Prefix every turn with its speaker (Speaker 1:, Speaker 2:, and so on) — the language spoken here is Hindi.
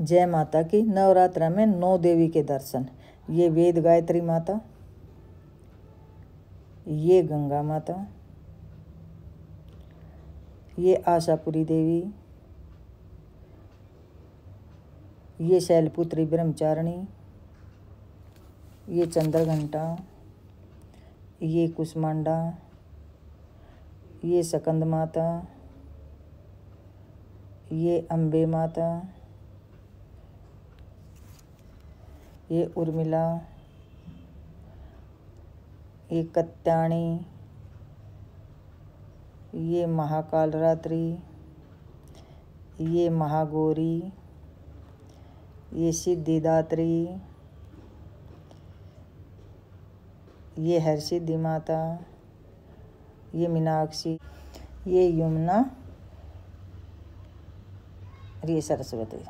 Speaker 1: जय माता की नवरात्रा में नौ देवी के दर्शन ये वेद गायत्री माता ये गंगा माता ये आशापुरी देवी ये शैलपुत्री ब्रह्मचारिणी ये चंद्रघंटा ये कुष्मांडा ये सकंद माता ये अम्बे माता ये उर्मिला ये कत्याणी ये महाकालरात्रि ये महागौरी ये सिद्धिदात्री ये हरसिद्धि माता ये मीनाक्षी ये यमुना ये सरस्वती